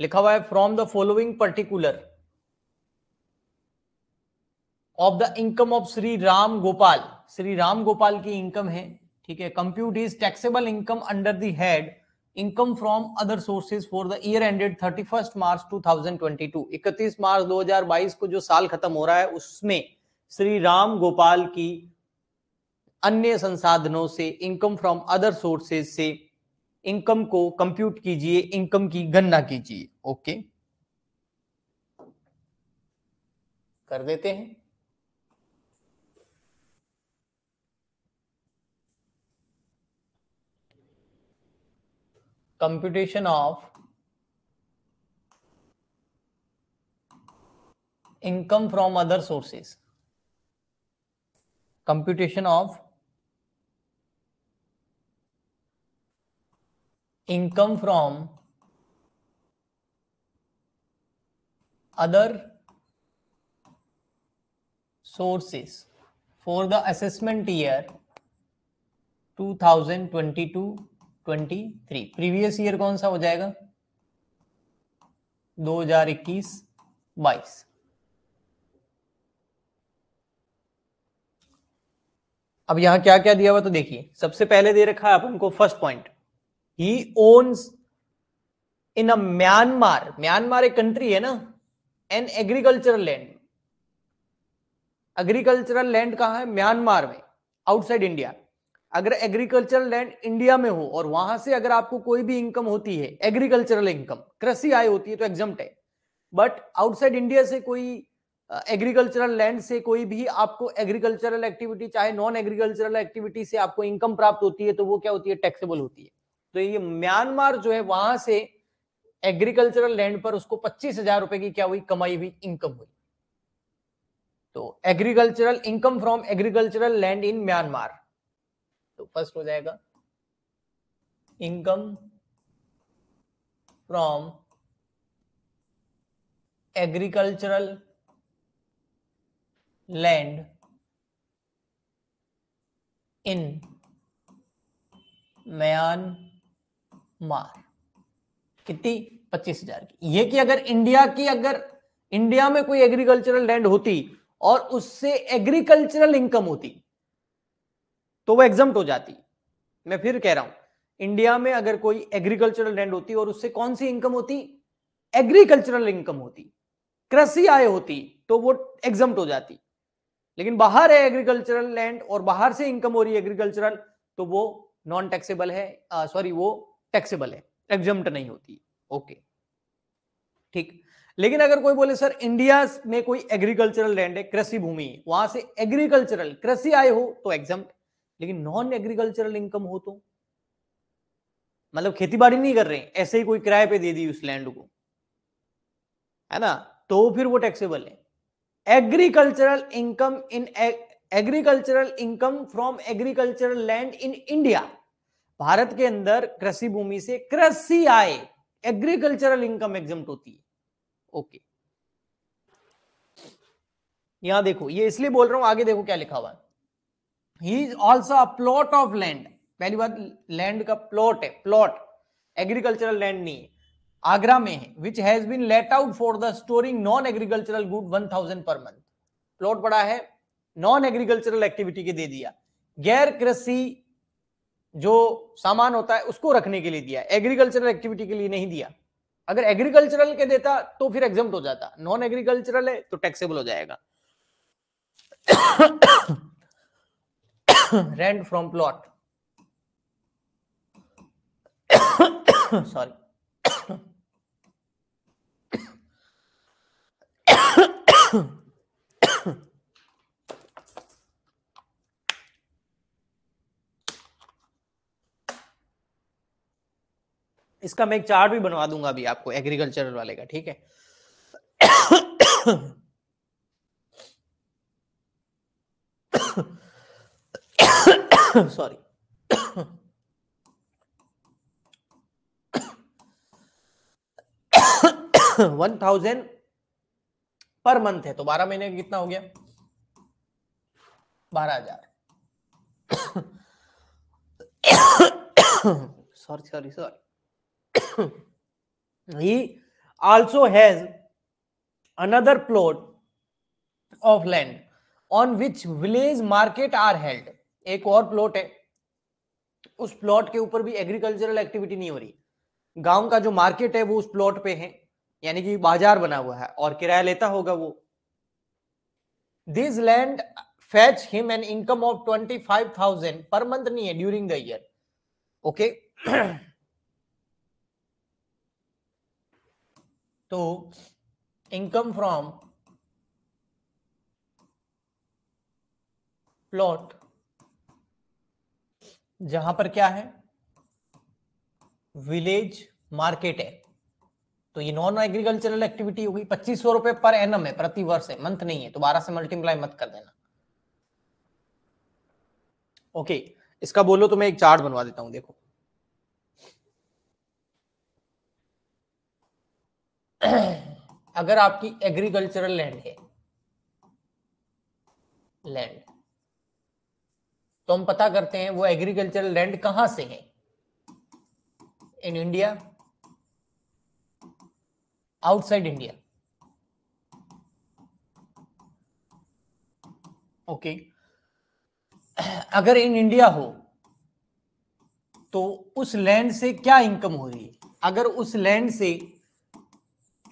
लिखा हुआ है from the following particular of the income of Shri Ram Gopal Shri Ram Gopal की इनकम है ठीक है compute is taxable income under the head income from other sources for the year ended 31 March 2022 31 March 2022 को जो साल खत्म हो रहा है उसमें श्री राम गोपाल की अन्य संसाधनों से इनकम फ्रॉम अदर सोर्सेज से इनकम को कंप्यूट कीजिए इनकम की गणना कीजिए ओके कर देते हैं computation of income from other sources computation of income from other sources for the assessment year 2022-23 previous year कौन सा हो जाएगा 2021-22 अब यहां क्या क्या दिया हुआ तो देखिए सबसे पहले दे रखा है अपन को फर्स्ट पॉइंट ही owns in a Myanmar Myanmar एक कंट्री है ना an agricultural land agricultural land कहा है म्यांमार में आउटसाइड इंडिया अगर एग्रीकल्चरल लैंड इंडिया में हो और वहां से अगर आपको कोई भी इनकम होती है एग्रीकल्चरल इनकम कृषि आय होती है तो एग्जाम्ट है बट आउटसाइड इंडिया से कोई एग्रीकल्चरल लैंड से कोई भी आपको एग्रीकल्चरल एक्टिविटी चाहे नॉन एग्रीकल्चरल एक्टिविटी से आपको इनकम प्राप्त होती है तो वो क्या होती है टैक्सेबल होती है तो ये म्यांमार जो है वहां से एग्रीकल्चरल लैंड पर उसको पच्चीस हजार रुपए की क्या हुई कमाई हुई इनकम हुई तो agricultural income from agricultural land in Myanmar तो फर्स्ट हो जाएगा income from agricultural land in Myanmar मार कितनी पच्चीस हजार की ये कि अगर इंडिया की अगर इंडिया में कोई एग्रीकल्चरल लैंड होती और उससे एग्रीकल्चरल इनकम होती तो वो एग्जम्प्ट हो जाती मैं फिर कह रहा हूं इंडिया में अगर कोई एग्रीकल्चरल लैंड होती और उससे कौन सी इनकम होती एग्रीकल्चरल इनकम होती कृषि आय होती तो वो एग्जम्प्ट हो जाती लेकिन बाहर है एग्रीकल्चरल लैंड और बाहर से इनकम हो रही है एग्रीकल्चरल तो वो नॉन टैक्सेबल है सॉरी वो टैक्सेबल है एग्जम्प्ट नहीं होती ओके ठीक लेकिन अगर कोई बोले सर इंडिया में कोई एग्रीकल्चरल लैंड है कृषि भूमि वहां से एग्रीकल्चरल कृषि आय हो तो एग्जाम लेकिन नॉन एग्रीकल्चरल इनकम हो तो मतलब खेती बाड़ी नहीं कर रहे ऐसे ही कोई किराए पे दे दी उस लैंड को है ना तो फिर वो टैक्सेबल है agricultural income in agricultural income from agricultural land in India Bharat के अंदर कृषि भूमि से कृषि आय एग्रीकल्चरल इनकम एग्जाम होती है ओके यहां देखो ये इसलिए बोल रहा हूं आगे देखो क्या लिखा हुआ he is also a plot of land पहली बात लैंड का प्लॉट है प्लॉट एग्रीकल्चरल लैंड नहीं है आगरा में है which has been let out for the storing non agricultural good one thousand per month plot बड़ा है नॉन एग्रीकल्चरल एक्टिविटी के दे दिया गैर कृषि जो सामान होता है उसको रखने के लिए दिया एग्रीकल्चरल एक्टिविटी के लिए नहीं दिया अगर एग्रीकल्चरल के देता तो फिर एग्जाम हो जाता नॉन एग्रीकल्चरल है तो टैक्सेबल हो जाएगा रेंट फ्रॉम प्लॉट सॉरी इसका मैं एक चार्ट भी बनवा दूंगा अभी आपको एग्रीकल्चर वाले का ठीक है sorry one thousand per month है तो बारह महीने का कितना हो गया बारह हजार sorry sorry sorry he also has another plot of land on which village market are held एक और प्लॉट है उस प्लॉट के ऊपर भी एग्रीकल्चरल एक्टिविटी नहीं हो रही गांव का जो मार्केट है वो उस प्लॉट पे है यानी कि बाजार बना हुआ है और किराया लेता होगा वो this land fetch him an income of twenty five thousand per month नहीं है ड्यूरिंग द ईयर ओके तो इनकम फ्रॉम प्लॉट जहां पर क्या है विलेज मार्केट है तो ये नॉन एग्रीकल्चरल एक्टिविटी होगी पच्चीस सौ रुपए पर एनम है प्रति वर्ष है मंथ नहीं है तो बारह से मल्टीप्लाई मत कर देना ओके इसका बोलो तो मैं एक चार्ट बनवा देता हूं देखो अगर आपकी एग्रीकल्चरल लैंड है लैंड तो हम पता करते हैं वो एग्रीकल्चरल लैंड कहां से है in India outside India okay अगर इन इंडिया हो तो उस लैंड से क्या इनकम हो रही है अगर उस लैंड से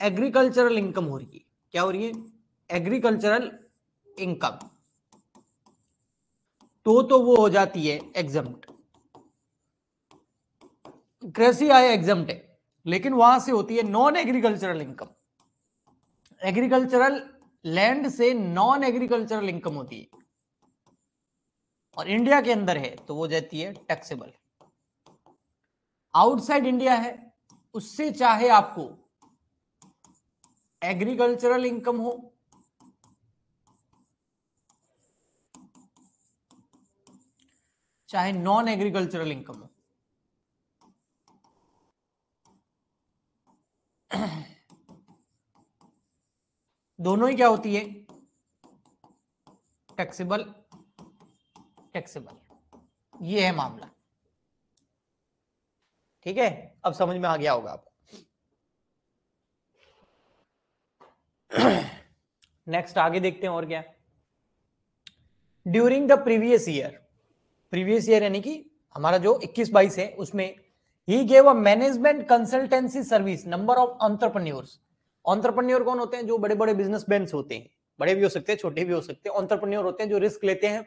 एग्रीकल्चरल इनकम हो रही है क्या हो रही है एग्रीकल्चरल इनकम तो तो वो हो जाती है एग्जम्ट कृषि आय एग्जम्प्ट है लेकिन वहां से होती है non agricultural income agricultural land से नॉन एग्रीकल्चरल इनकम होती है और इंडिया के अंदर है तो वो जाती है टैक्सेबल आउटसाइड इंडिया है उससे चाहे आपको एग्रीकल्चरल इनकम हो चाहे नॉन एग्रीकल्चरल इनकम हो दोनों ही क्या होती है टैक्सेबल टैक्सेबल ये है मामला ठीक है अब समझ में आ गया होगा आपको नेक्स्ट आगे देखते हैं और क्या during the previous year previous year यानी कि हमारा जो 21 बाईस है उसमें ही gave a management consultancy service number of entrepreneurs entrepreneur कौन होते हैं जो बड़े बड़े बिजनेसमैन होते हैं बड़े भी हो सकते हैं छोटे भी हो सकते हैं ऑन्टरप्रन्योर होते हैं जो रिस्क लेते हैं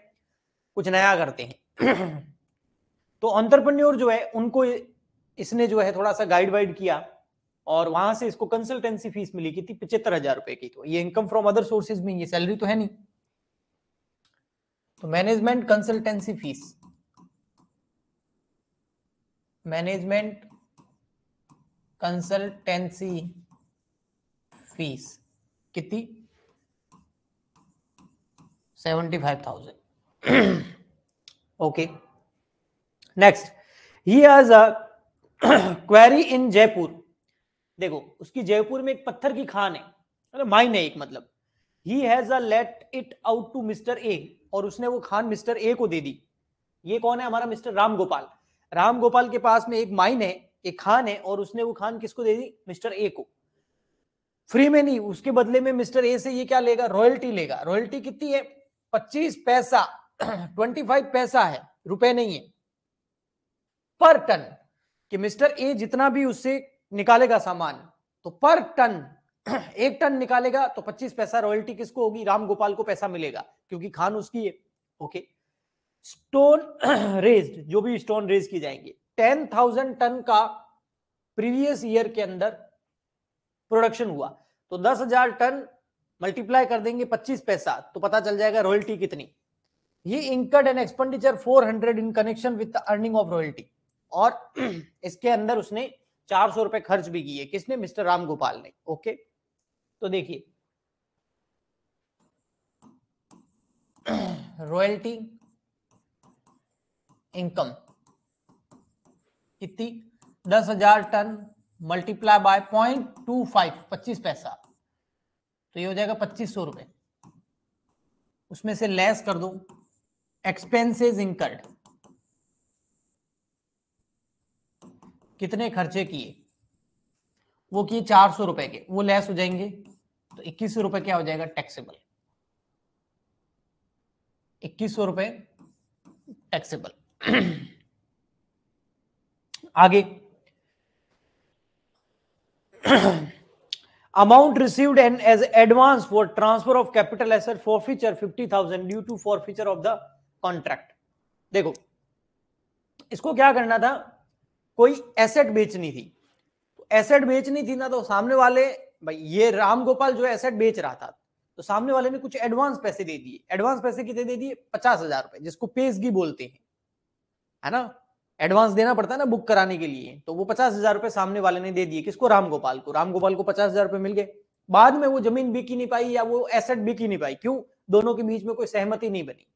कुछ नया करते हैं तो ऑन्टरप्रन्योर जो है उनको इसने जो है थोड़ा सा गाइड वाइड किया और वहां से इसको कंसल्टेंसी फीस मिली की थी पिछहत्तर हजार रुपए की तो ये इनकम फ्रॉम अदर सोर्सेज में ये सैलरी तो है नहीं तो management consultancy fees management consultancy fees कितनी seventy five thousand okay next he has a query in Jaipur देखो उसकी जयपुर में एक पत्थर की खान है मतलब माइन है एक मतलब he has a let it out to mister A और उसने वो खान मिस्टर ए को दे दी ये कौन है हमारा मिस्टर राम गोपाल राम गोपाल के पास में एक माइन है एक खान है और उसने वो खान किसको दे दी मिस्टर ए को फ्री में नहीं उसके बदले में मिस्टर ए से ये क्या लेगा रॉयल्टी लेगा रॉयल्टी कितनी है पच्चीस पैसा ट्वेंटी फाइव पैसा है रुपए नहीं है पर टन कि मिस्टर ए जितना भी उससे निकालेगा सामान तो पर टन एक टन निकालेगा तो 25 पैसा रॉयल्टी किसको होगी राम गोपाल को पैसा मिलेगा क्योंकि खान उसकी है ओके स्टोन रेज्ड जो भी स्टोन रेज की जाएंगे 10,000 टन का प्रीवियस ईयर के अंदर प्रोडक्शन हुआ तो 10,000 टन मल्टीप्लाई कर देंगे 25 पैसा तो पता चल जाएगा रॉयल्टी कितनी ये incurred and expenditure 400 in connection with earning of royalty और इसके अंदर उसने चार सौ रुपए खर्च भी किए किसने मिस्टर राम गोपाल ने ओके तो देखिए रॉयल्टी इनकम कितनी दस हजार टन multiply by point two five पच्चीस पैसा तो ये हो जाएगा पच्चीस सौ रुपए उसमें से लेस कर दो एक्सपेंसेस इनकर्ड कितने खर्चे किए वो किए चार सौ रुपए के वो लेस हो जाएंगे तो इक्कीस सौ रुपए क्या हो जाएगा टैक्सेबल इक्कीस सौ रुपए टैक्सेबल आगे amount received an as advance for transfer of capital asset for future fifty thousand due to for future of the contract देखो इसको क्या करना था कोई एसेट बेचनी थी तो एसेट बेचनी थी ना तो सामने वाले भाई ये राम गोपाल जो एसेट बेच रहा था तो सामने वाले ने कुछ एडवांस पैसे दे दिए एडवांस पैसे कितने दे दिए पचास हजार रुपए जिसको पेशगी बोलते हैं है ना एडवांस देना पड़ता है ना बुक कराने के लिए तो वो पचास हजार रुपए सामने वाले ने दे दिए किसको राम गोपाल को राम गोपाल को पचास हजार रुपए मिल गए बाद में वो जमीन बिकी नहीं पाई या वो एसेट बिकी नहीं पाई क्यों दोनों के बीच में कोई सहमति नहीं बनी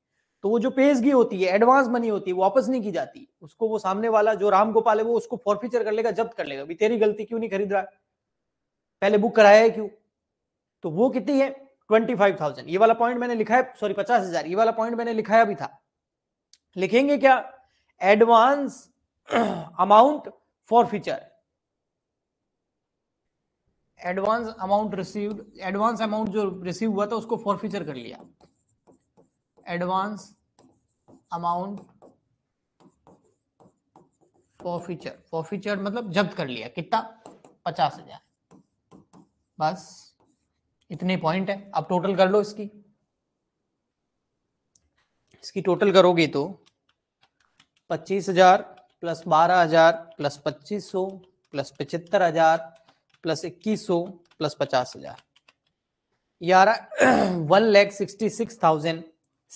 तो वो जो पेजगी होती है एडवांस मनी होती है वापस नहीं की जाती उसको वो सामने वाला जो राम गोपाल है वो उसको फॉरफीचर कर लेगा जब्त कर लेगा भी तेरी गलती क्यों नहीं खरीद रहा है पहले बुक कराया है क्यों तो वो कितनी है ट्वेंटी फाइव थाउजेंड ये वाला पॉइंट मैंने लिखा है सॉरी पचास हजार ये वाला पॉइंट मैंने लिखाया भी था लिखेंगे क्या advance amount for feature advance amount received advance amount जो रिसीव हुआ था उसको फॉर फीचर कर लिया एडवांस अमाउंट फॉरफीचर फॉर्फिचर मतलब जब्त कर लिया कितना पचास हजार बस इतने पॉइंट है अब टोटल कर लो इसकी इसकी टोटल करोगे तो पच्चीस हजार प्लस बारह हजार प्लस पच्चीस सौ प्लस पचहत्तर हजार प्लस इक्कीस सौ प्लस पचास हजार ग्यारह one lakh sixty six thousand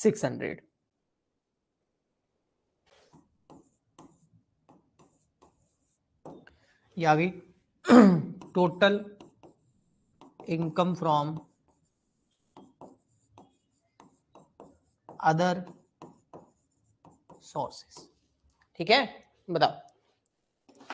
six hundred या भी गई total income from other sources ठीक है बताओ